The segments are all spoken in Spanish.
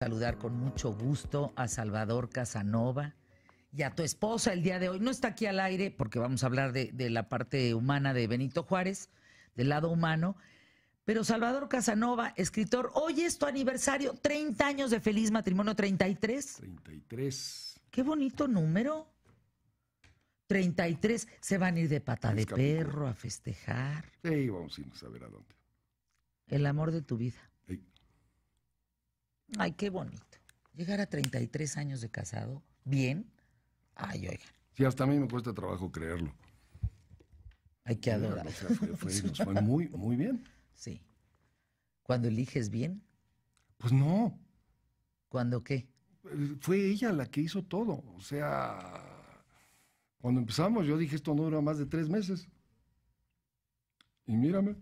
saludar con mucho gusto a Salvador Casanova y a tu esposa el día de hoy. No está aquí al aire porque vamos a hablar de, la parte humana de Benito Juárez, del lado humano. Pero Salvador Casanova, escritor, hoy es tu aniversario, 30 años de feliz matrimonio, 33. 33. Qué bonito número. 33. Se van a ir de pata de perro a festejar. Sí, vamos a irnos a ver a dónde. El amor de tu vida. Ay, qué bonito. Llegar a 33 años de casado, bien. Ay, oiga. Sí, hasta a mí me cuesta trabajo creerlo. Hay que adorar. fue, muy, muy bien. Sí. ¿Cuando eliges bien? Pues no. ¿Cuándo qué? Eh, fue ella la que hizo todo. O sea, cuando empezamos yo dije esto no dura más de tres meses. Y mírame.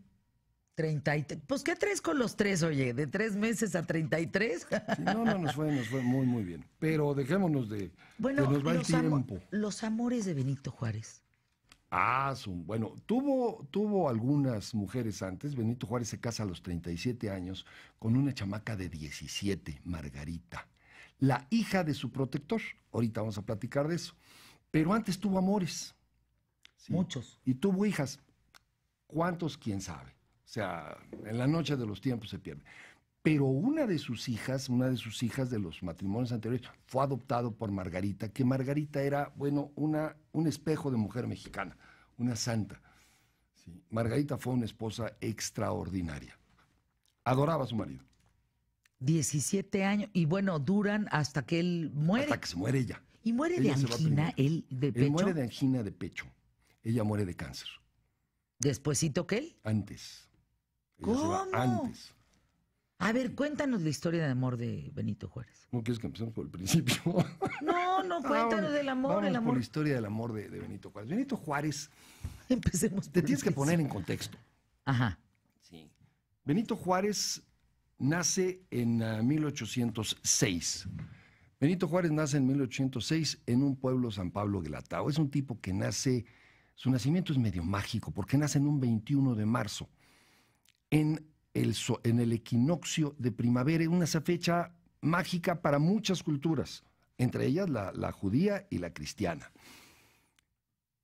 33. Pues, ¿qué tres con los tres, oye? ¿De tres meses a 33? tres. no, no, nos fue, muy, muy bien. Pero dejémonos de. Bueno, nos los, tiempo. los amores de Benito Juárez. Ah, bueno, tuvo, tuvo algunas mujeres antes. Benito Juárez se casa a los 37 años con una chamaca de 17, Margarita, la hija de su protector. Ahorita vamos a platicar de eso. Pero antes tuvo amores. Muchos. Y tuvo hijas. ¿Cuántos? ¿Quién sabe? O sea, en la noche de los tiempos se pierde. Pero una de sus hijas, una de sus hijas de los matrimonios anteriores, fue adoptado por Margarita, que Margarita era, bueno, una, un espejo de mujer mexicana, una santa. Margarita fue una esposa extraordinaria. Adoraba a su marido. 17 años, y bueno, duran hasta que él muere. Hasta que se muere ella. ¿Y muere de angina él de pecho? Él muere de angina de pecho. Ella muere de cáncer. ¿Despuésito que él? Antes. ¿Cómo? A ver, cuéntanos la historia de amor de Benito Juárez. ¿No quieres que empecemos por el principio? No, no, cuéntanos del amor, el amor. por la historia del amor de, Benito Juárez. Benito Juárez. Empecemos. Te tienes que poner en contexto. Ajá. Sí. Benito Juárez nace en 1806. Ah, Benito Juárez nace en 1806 en un pueblo San Pablo de Latao. Es un tipo que nace, su nacimiento es medio mágico, porque nace en un 21 de marzo en el, en el equinoccio de primavera, una fecha mágica para muchas culturas, entre ellas la, judía y la cristiana.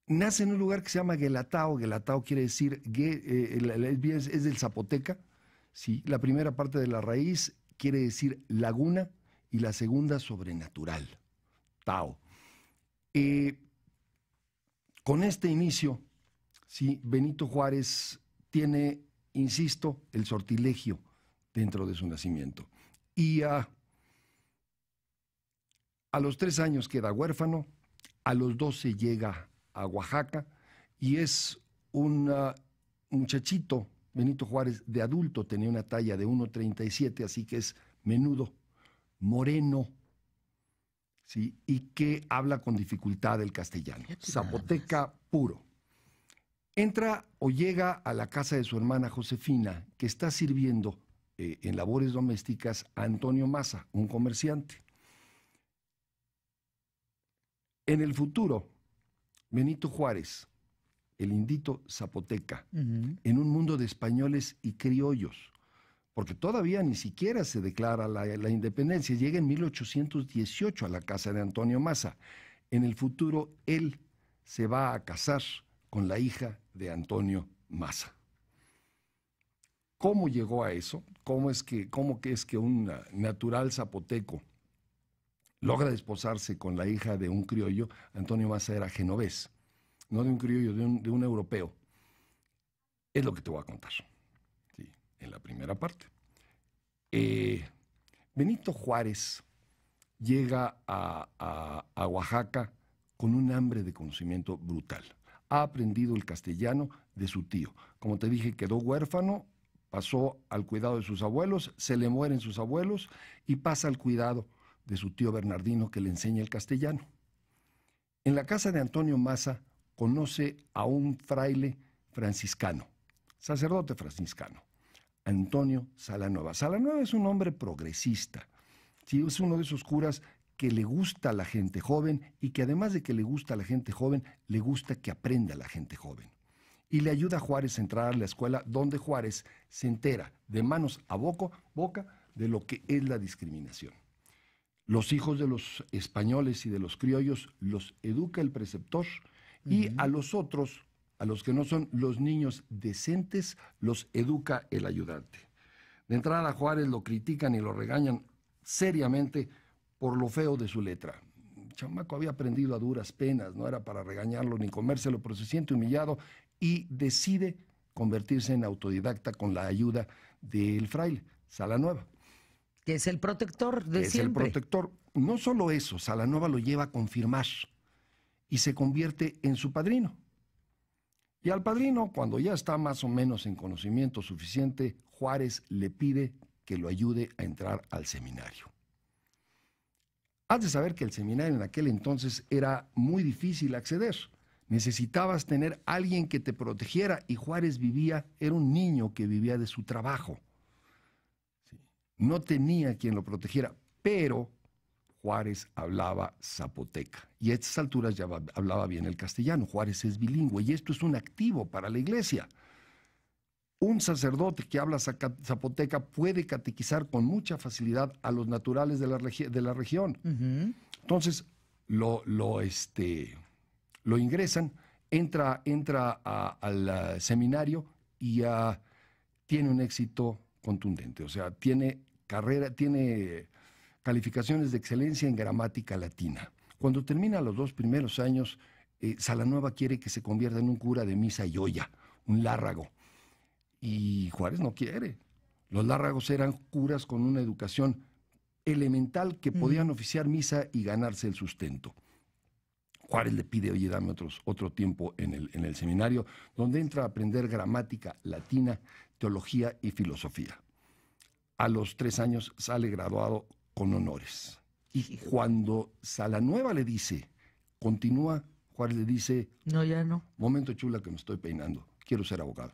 Nace en un lugar que se llama Gelatao, Gelatao quiere decir, eh, es, del zapoteca, ¿sí? la primera parte de la raíz quiere decir laguna y la segunda sobrenatural, Tao. Eh, con este inicio, Benito Juárez tiene insisto, el sortilegio dentro de su nacimiento. Y a, los tres años queda huérfano, a los doce llega a Oaxaca y es un muchachito, Benito Juárez, de adulto, tenía una talla de 1,37, así que es menudo, moreno, ¿sí? y que habla con dificultad el castellano, zapoteca puro. Entra o llega a la casa de su hermana Josefina, que está sirviendo eh, en labores domésticas a Antonio Massa, un comerciante. En el futuro, Benito Juárez, el indito zapoteca, en un mundo de españoles y criollos, porque todavía ni siquiera se declara la, la, independencia, llega en 1818 a la casa de Antonio Massa. En el futuro, él se va a casar con la hija de Antonio Massa. ¿Cómo llegó a eso? ¿Cómo es que, cómo que es que un natural zapoteco logra desposarse con la hija de un criollo? Antonio Massa era genovés, no de un criollo, de un, europeo. Es lo que te voy a contar en la primera parte. Eh, Benito Juárez llega a Oaxaca con un hambre de conocimiento brutal ha aprendido el castellano de su tío. Como te dije, quedó huérfano, pasó al cuidado de sus abuelos, se le mueren sus abuelos y pasa al cuidado de su tío Bernardino que le enseña el castellano. En la casa de Antonio Massa conoce a un fraile franciscano, sacerdote franciscano, Antonio Salanueva. Salanueva es un hombre progresista, ¿sí? es uno de sus curas que le gusta a la gente joven y que además de que le gusta a la gente joven, le gusta que aprenda la gente joven. Y le ayuda a Juárez a entrar a la escuela donde Juárez se entera de manos a boca, boca de lo que es la discriminación. Los hijos de los españoles y de los criollos los educa el preceptor y a los otros, a los que no son los niños decentes, los educa el ayudante. De entrada a Juárez lo critican y lo regañan seriamente por lo feo de su letra. chamaco había aprendido a duras penas, no era para regañarlo ni comérselo, pero se siente humillado y decide convertirse en autodidacta con la ayuda del fraile, Salanueva. Que es el protector de siempre. Es el protector. No solo eso, Salanueva lo lleva a confirmar y se convierte en su padrino. Y al padrino, cuando ya está más o menos en conocimiento suficiente, Juárez le pide que lo ayude a entrar al seminario. Has de saber que el seminario en aquel entonces era muy difícil acceder. Necesitabas tener alguien que te protegiera y Juárez vivía, era un niño que vivía de su trabajo. No tenía quien lo protegiera, pero Juárez hablaba zapoteca y a estas alturas ya hablaba bien el castellano. Juárez es bilingüe y esto es un activo para la iglesia. Un sacerdote que habla zapoteca puede catequizar con mucha facilidad a los naturales de la, región. Entonces, lo, este, lo, ingresan, entra, entra al eh, seminario y tiene un éxito contundente. O sea, tiene carrera, tiene calificaciones de excelencia en gramática latina. Cuando termina los dos primeros años, eh, Salanueva quiere que se convierta en un cura de misa y olla, un lárrago. Y Juárez no quiere. Los lárragos eran curas con una educación elemental que podían oficiar misa y ganarse el sustento. Juárez le pide, oye, dame otro tiempo en en el seminario, donde entra a aprender gramática latina, teología y filosofía. A los tres años sale graduado con honores. Y cuando Salanueva le dice, continúa, Juárez le dice, no, ya no. Momento chula que me estoy peinando, quiero ser abogado.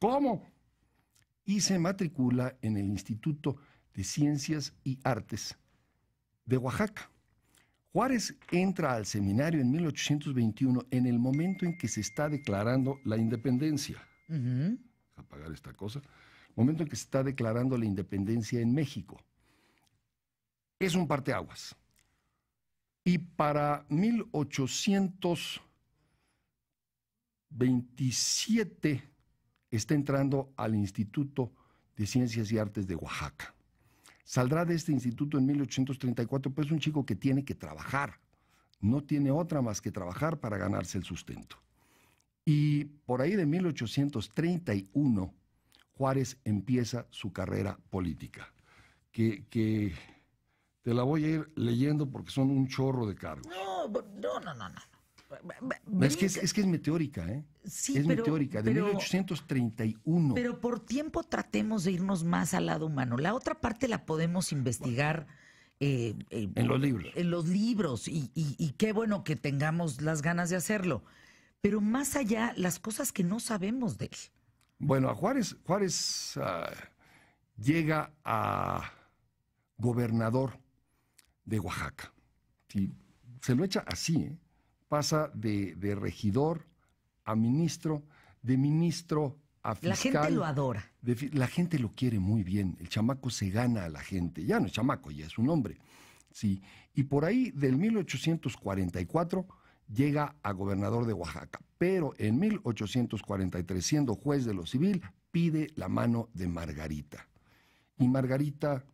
¿Cómo? Y se matricula en el Instituto de Ciencias y Artes de Oaxaca. Juárez entra al seminario en 1821 en el momento en que se está declarando la independencia. Apagar esta cosa. Momento en que se está declarando la independencia en México. Es un parteaguas. Y para 1827 está entrando al Instituto de Ciencias y Artes de Oaxaca. Saldrá de este instituto en 1834, pues es un chico que tiene que trabajar, no tiene otra más que trabajar para ganarse el sustento. Y por ahí de 1831, Juárez empieza su carrera política, que, que te la voy a ir leyendo porque son un chorro de cargos. No, no, no, no. Es que es, que es meteórica, ¿eh? Sí, es meteórica, de 1831. Pero por tiempo tratemos de irnos más al lado humano. La otra parte la podemos investigar. Eh, eh, en los libros. En los libros, y, qué bueno que tengamos las ganas de hacerlo. Pero más allá, las cosas que no sabemos de él. Bueno, a Juárez, Juárez ah, llega a gobernador de Oaxaca. se lo echa así, ¿eh? pasa de, de regidor a ministro, de ministro a fiscal. La gente lo adora. la gente lo quiere muy bien. El chamaco se gana a la gente. Ya no es chamaco, ya es un hombre. Sí. Y por ahí, del 1844, llega a gobernador de Oaxaca. Pero en 1843, siendo juez de lo civil, pide la mano de Margarita. Y Margarita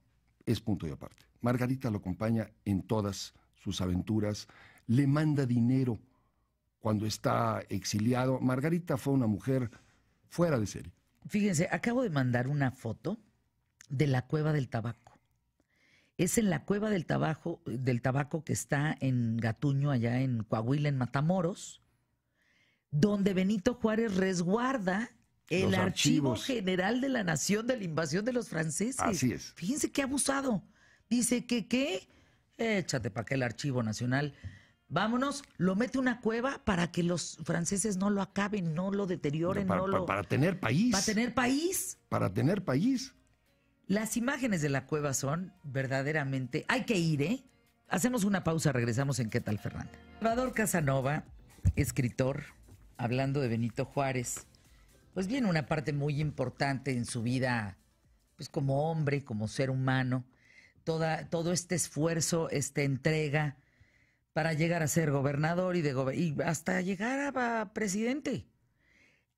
es punto de aparte. Margarita lo acompaña en todas sus aventuras, le manda dinero cuando está exiliado. Margarita fue una mujer fuera de serie. Fíjense, acabo de mandar una foto de la cueva del tabaco. Es en la cueva del tabaco, del tabaco que está en Gatuño, allá en Coahuila, en Matamoros, donde Benito Juárez resguarda el Archivo General de la Nación de la Invasión de los Franceses. Así es. Fíjense qué abusado. Dice que qué. Échate para que el Archivo Nacional vámonos, lo mete una cueva para que los franceses no lo acaben, no lo deterioren, para, no lo... Para tener país. Para tener país. Para tener país. Las imágenes de la cueva son verdaderamente... Hay que ir, ¿eh? Hacemos una pausa, regresamos en ¿Qué tal, Fernanda? Salvador Casanova, escritor, hablando de Benito Juárez, pues viene una parte muy importante en su vida, pues como hombre, como ser humano, toda, todo este esfuerzo, esta entrega, para llegar a ser gobernador y, de hasta llegar a, presidente.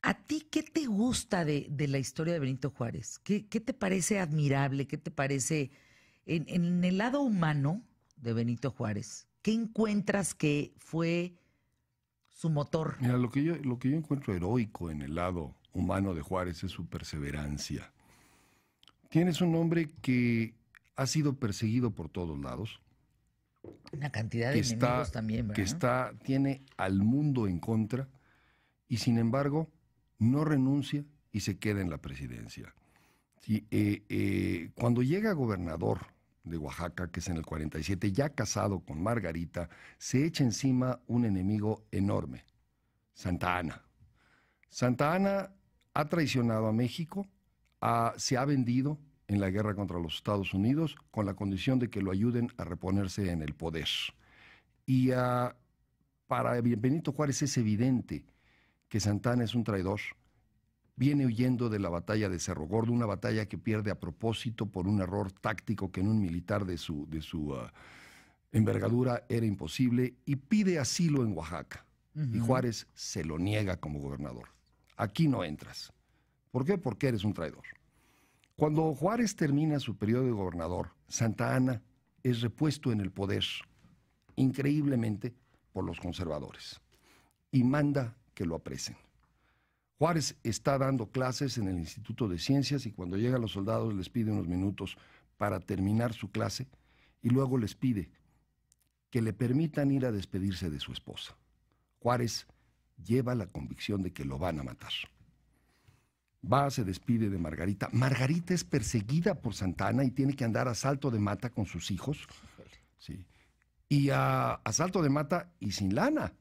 ¿A ti qué te gusta de, la historia de Benito Juárez? ¿Qué, te parece admirable? ¿Qué te parece en, el lado humano de Benito Juárez? ¿Qué encuentras que fue su motor? Mira, lo que yo, lo que yo encuentro heroico en el lado humano de Juárez es su perseverancia. Tienes un hombre que ha sido perseguido por todos lados, una cantidad de enemigos también, Que está, tiene al mundo en contra y sin embargo no renuncia y se queda en la presidencia. Eh, eh, cuando llega gobernador de Oaxaca, que es en el 47, ya casado con Margarita, se echa encima un enemigo enorme, Santa Ana. Santa Ana ha traicionado a México, se ha vendido, en la guerra contra los Estados Unidos con la condición de que lo ayuden a reponerse en el poder. Y ah, para Benito Juárez es evidente que Santana es un traidor, viene huyendo de la batalla de Cerro Gordo, una batalla que pierde a propósito por un error táctico que en un militar de su, de su ah, envergadura era imposible, y pide asilo en Oaxaca. Y Juárez se lo niega como gobernador. Aquí no entras. ¿Por qué? Porque eres un traidor. Cuando Juárez termina su periodo de gobernador, Santa Ana es repuesto en el poder, increíblemente, por los conservadores, y manda que lo apresen. Juárez está dando clases en el Instituto de Ciencias y cuando llegan los soldados les pide unos minutos para terminar su clase y luego les pide que le permitan ir a despedirse de su esposa. Juárez lleva la convicción de que lo van a matar va, se despide de Margarita. Margarita es perseguida por Santana y tiene que andar a salto de mata con sus hijos. Sí. Y a, salto de mata y sin lana.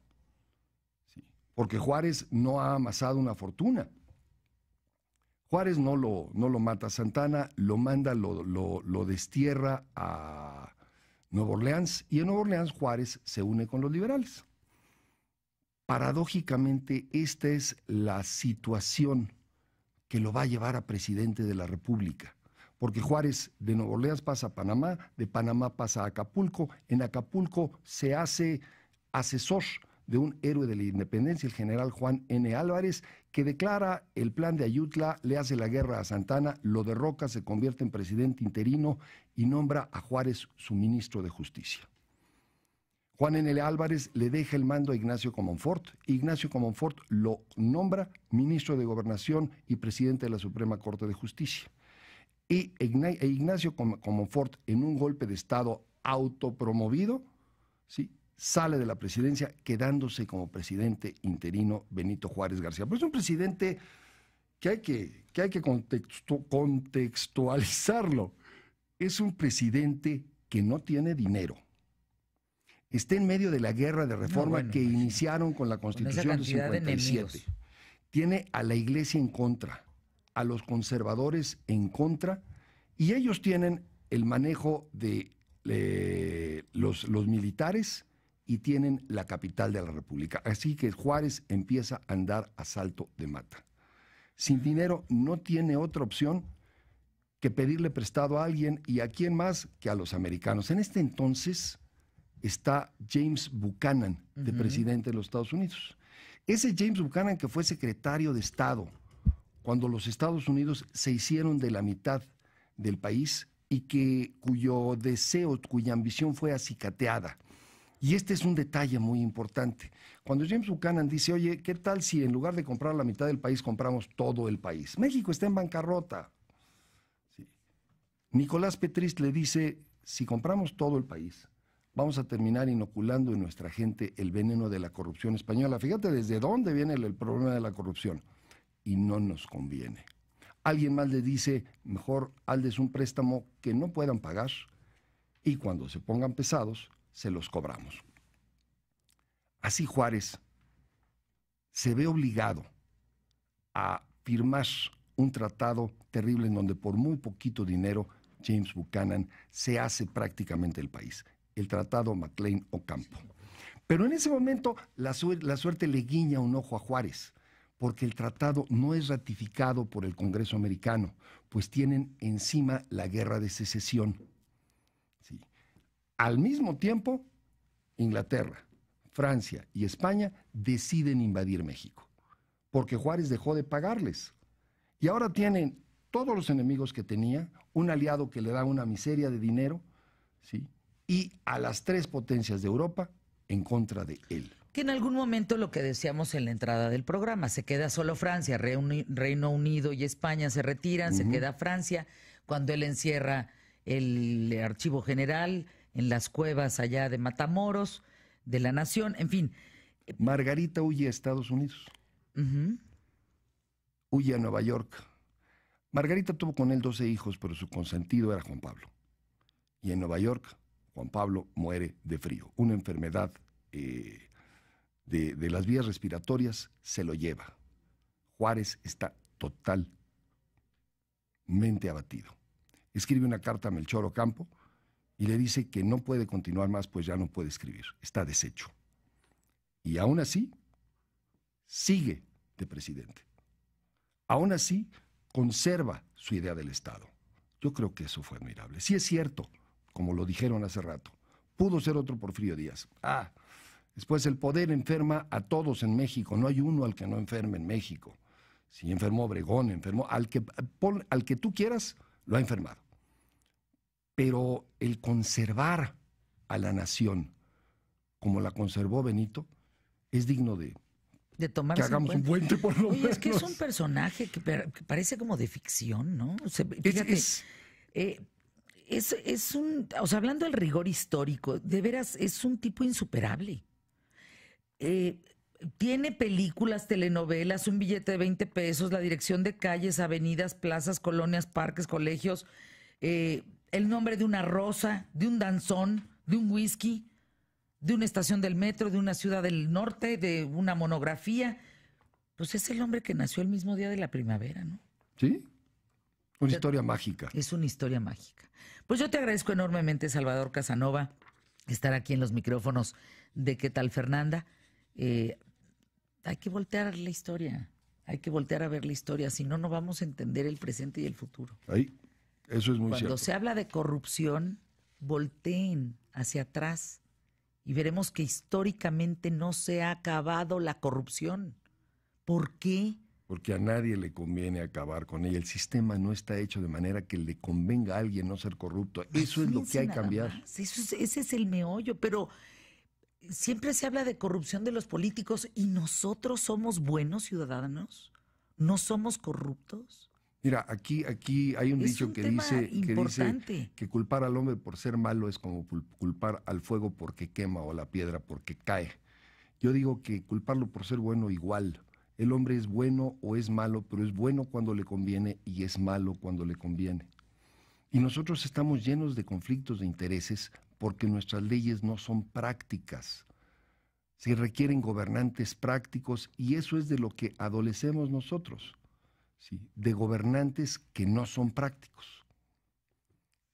Sí. Porque Juárez no ha amasado una fortuna. Juárez no lo, no lo mata a Santana, lo manda, lo, lo destierra a Nueva Orleans. Y en Nueva Orleans Juárez se une con los liberales. Paradójicamente, esta es la situación que lo va a llevar a presidente de la República. Porque Juárez de Nueva Orleans pasa a Panamá, de Panamá pasa a Acapulco, en Acapulco se hace asesor de un héroe de la independencia, el general Juan N. Álvarez, que declara el plan de Ayutla, le hace la guerra a Santana, lo derroca, se convierte en presidente interino y nombra a Juárez su ministro de Justicia. Juan N. Álvarez le deja el mando a Ignacio Comonfort. Ignacio Comonfort lo nombra ministro de Gobernación y presidente de la Suprema Corte de Justicia. Y e Ignacio Comonfort, en un golpe de Estado autopromovido, sale de la presidencia quedándose como presidente interino Benito Juárez García. Pero es un presidente que, hay que contextualizarlo. Es un presidente que no tiene dinero está en medio de la guerra de reforma que iniciaron con la Constitución de 57. Tiene a la iglesia en contra, a los conservadores en contra, y ellos tienen el manejo de eh, los, los militares y tienen la capital de la República. Así que Juárez empieza a andar a salto de mata. Sin dinero no tiene otra opción que pedirle prestado a alguien y a quién más que a los americanos. En este entonces, está James Buchanan, de presidente de los Estados Unidos. Ese James Buchanan que fue secretario de Estado cuando los Estados Unidos se hicieron de la mitad del país y que cuyo deseo, cuya ambición fue acicateada. Y este es un detalle muy importante. Cuando James Buchanan dice, oye, ¿qué tal si en lugar de comprar la mitad del país, compramos todo el país? México está en bancarrota. Nicolás Petris le dice, si compramos todo el país, vamos a terminar inoculando en nuestra gente el veneno de la corrupción española. Fíjate desde dónde viene el, problema de la corrupción. Y no nos conviene. Alguien más le dice, mejor hazles un préstamo que no puedan pagar y cuando se pongan pesados, se los cobramos. Así Juárez se ve obligado a firmar un tratado terrible en donde por muy poquito dinero James Buchanan se hace prácticamente el país el tratado mclean Ocampo. Pero en ese momento la, suerte le guiña un ojo a Juárez, porque el tratado no es ratificado por el Congreso americano, pues tienen encima la guerra de secesión. Al mismo tiempo, Inglaterra, Francia y España deciden invadir México, porque Juárez dejó de pagarles. Y ahora tienen todos los enemigos que tenía, un aliado que le da una miseria de dinero, ¿sí? y a las tres potencias de Europa en contra de él. Que en algún momento lo que decíamos en la entrada del programa, se queda solo Francia, Reino Unido y España se retiran, se queda Francia, cuando él encierra el archivo general en las cuevas allá de Matamoros, de la Nación, en fin. Margarita huye a Estados Unidos. Huye a Nueva York. Margarita tuvo con él 12 hijos, pero su consentido era Juan Pablo. Y en Nueva York Juan Pablo muere de frío. Una enfermedad eh, de, de, las vías respiratorias se lo lleva. Juárez está totalmente abatido. Escribe una carta a Melchor Ocampo y le dice que no puede continuar más, pues ya no puede escribir, está deshecho. Y aún así, sigue de presidente. Aún así, conserva su idea del Estado. Yo creo que eso fue admirable. Sí es cierto, como lo dijeron hace rato. Pudo ser otro Porfirio Díaz. Ah, después el poder enferma a todos en México, no hay uno al que no enferme en México. Si enfermó Obregón, enfermó, al que, al que tú quieras, lo ha enfermado. Pero el conservar a la nación como la conservó Benito es digno de, de tomar que hagamos un puente por lo Es que es un personaje que, parece como de ficción, ¿no? fíjate, es, eh, es, es un, o sea, hablando del rigor histórico, de veras es un tipo insuperable. Eh, tiene películas, telenovelas, un billete de 20 pesos, la dirección de calles, avenidas, plazas, colonias, parques, colegios, eh, el nombre de una rosa, de un danzón, de un whisky, de una estación del metro, de una ciudad del norte, de una monografía. Pues es el hombre que nació el mismo día de la primavera, ¿no? Sí. Una historia mágica. Es una historia mágica. Pues yo te agradezco enormemente, Salvador Casanova, estar aquí en los micrófonos de qué tal Fernanda. Eh, hay que voltear la historia, hay que voltear a ver la historia, si no, no vamos a entender el presente y el futuro. Ahí, eso es muy Cuando se habla de corrupción, volteen hacia atrás y veremos que históricamente no se ha acabado la corrupción. ¿Por qué? porque a nadie le conviene acabar con ella. El sistema no está hecho de manera que le convenga a alguien no ser corrupto. Eso es lo que hay que cambiar. ese es el meollo, pero siempre se habla de corrupción de los políticos y nosotros somos buenos ciudadanos, no somos corruptos. Mira, aquí, aquí hay un dicho que, dice, que dice que culpar al hombre por ser malo es como culpar al fuego porque quema o la piedra porque cae. Yo digo que culparlo por ser bueno igual. El hombre es bueno o es malo, pero es bueno cuando le conviene y es malo cuando le conviene. Y nosotros estamos llenos de conflictos de intereses porque nuestras leyes no son prácticas. Se requieren gobernantes prácticos y eso es de lo que adolecemos nosotros, de gobernantes que no son prácticos.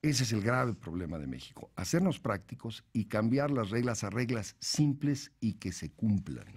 Ese es el grave problema de México, hacernos prácticos y cambiar las reglas a reglas simples y que se cumplan.